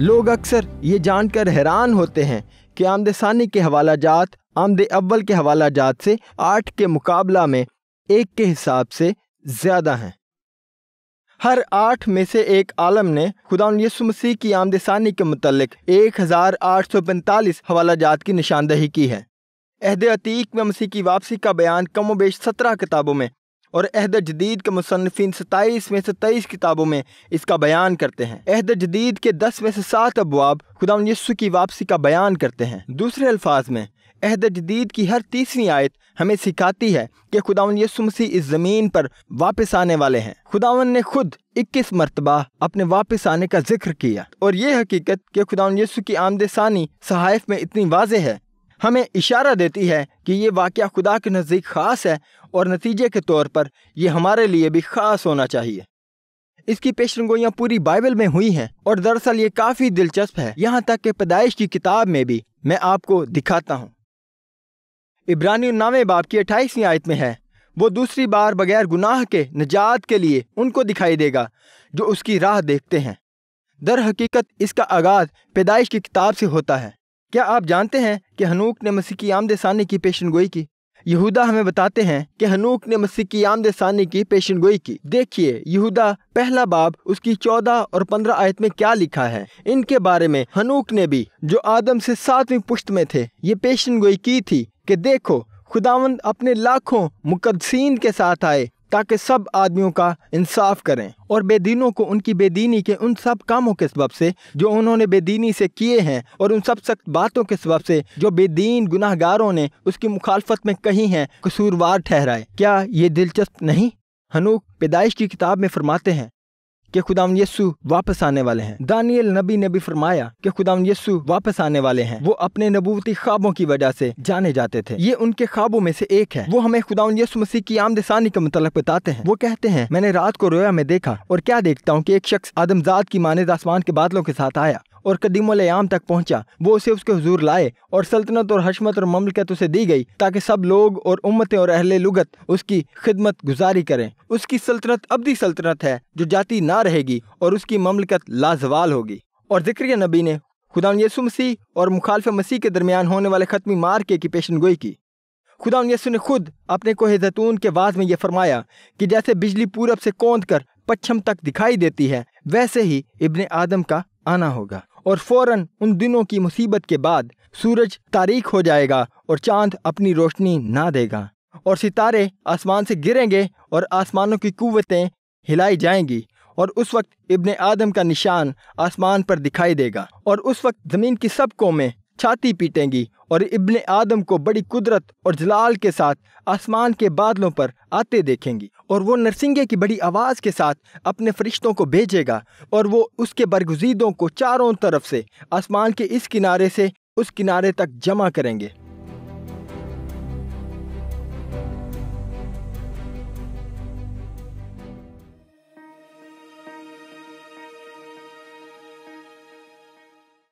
लोग अक्सर ये जानकर हैरान होते हैं कि आमद सानी के हवाला जात आमद अव्वल के हवाला जात से आठ के मुकाबला में एक के हिसाब से ज़्यादा हैं हर आठ में से एक आलम ने खुदा यसु मसीह की आमद सानी के मतलब एक हज़ार आठ सौ पैंतालीस हवाला जात की निशानदही की है अहद अतीक में मसीह की वापसी का बयान कमोबेश सत्रह किताबों में और अहद जदीद के मुसनफिन सताईस में से तेईस किताबों में इसका बयान करते हैं अहद जदीद के दस में से सात अबवाब खुदा यस्सु की वापसी का बयान करते हैं दूसरे अल्फाज में अहद जदीद की हर तीसरी आयत हमें सिखाती है कि खुदा यस्सु मसीह इस ज़मीन पर वापस आने वाले हैं खुदावन ने खुद 21 मरतबा अपने वापस आने का जिक्र किया और ये हकीकत कि खुदा यस्सु की आमदसानी सानी सहाइफ में इतनी वाजह है हमें इशारा देती है कि ये वाक़ खुदा के नज़दीक ख़ास है और नतीजे के तौर पर यह हमारे लिए भी ख़ास होना चाहिए इसकी पेश रंगोइयाँ पूरी बाइबल में हुई हैं और दरअसल ये काफ़ी दिलचस्प है यहाँ तक कि पैदाइश की किताब में भी मैं आपको दिखाता हूँ इब्रानी नामे बाप की अट्ठाईसवीं आयत में है वो दूसरी बार बगैर गुनाह के निजात के लिए उनको दिखाई देगा जो उसकी राह देखते हैं दर हकीकत इसका आगाज़ पैदाइश की किताब से होता है क्या आप जानते हैं कि हनूक ने मसीह की आमद सानी की पेशन गोई की यहूदा हमें बताते हैं कि हनूक ने मसीह की आमद सानी की पेशन गोई की देखिए यहूदा पहला बाब उसकी चौदह और पंद्रह आयत में क्या लिखा है इनके बारे में हनूक ने भी जो आदम से सातवीं पुश्त में थे ये पेशन गोई की थी कि देखो खुदावंद अपने लाखों मुकदसिन के साथ आए ताकि सब आदमियों का इंसाफ करें और बेदीनों को उनकी बेदीनी के उन सब कामों के सबब से जो उन्होंने बेदीनी से किए हैं और उन सब सख्त बातों के सबब से जो बेदीन गुनाहगारों ने उसकी मुखालफत में कही हैं कसूरवार ठहराए क्या ये दिलचस्प नहीं हनूक पैदाइश की किताब में फरमाते हैं कि खुदाम यस्सु वापस आने वाले हैं दानियल नबी ने भी फरमाया कि खुदाम यस्सु वापस आने वाले हैं वो अपने नबूती ख्वाबों की वजह से जाने जाते थे ये उनके ख्वाबों में से एक है वो हमें खुदाम यस्सु मसीह की आमदसानी के मतलब बताते हैं वो कहते हैं मैंने रात को रोया में देखा और क्या देखता हूँ की एक शख्स आदमजाद की माने आसमान के बादलों के साथ आया और कदीम आम तक पहुंचा वो उसे उसके हजूर लाए और सल्तनत और हशमत और ममलकत उसे दी गई ताकि सब लोग और उम्मतें और अहले लुगत उसकी खिदमत गुजारी करें उसकी सल्तनत अबदी सल्तनत है जो जाती ना रहेगी और उसकी ममलकत लाजवाल होगी और जिक्र नबी ने खुदा यसु मसीह और मुखालफ मसीह के दरमियान होने वाले ख़त्मी मार्के की पेशन गोई की खुदा यसु ने खुद अपने कोहे जैतून के बाद में यह फरमाया कि जैसे बिजली पूरब से कोंद कर पच्छम तक दिखाई देती है वैसे ही इब्ने आदम का आना होगा और फौरन उन दिनों की मुसीबत के बाद सूरज तारीख हो जाएगा और चांद अपनी रोशनी ना देगा और सितारे आसमान से गिरेंगे और आसमानों की कुवतें हिलाई जाएंगी और उस वक्त इब्ने आदम का निशान आसमान पर दिखाई देगा और उस वक्त ज़मीन की सब कौमें छाती पीटेंगी और इब्ने आदम को बड़ी कुदरत और जलाल के साथ आसमान के बादलों पर आते देखेंगी और वो नरसिंगे की बड़ी आवाज़ के साथ अपने फरिश्तों को भेजेगा और वो उसके बरगजीदों को चारों तरफ से आसमान के इस किनारे से उस किनारे तक जमा करेंगे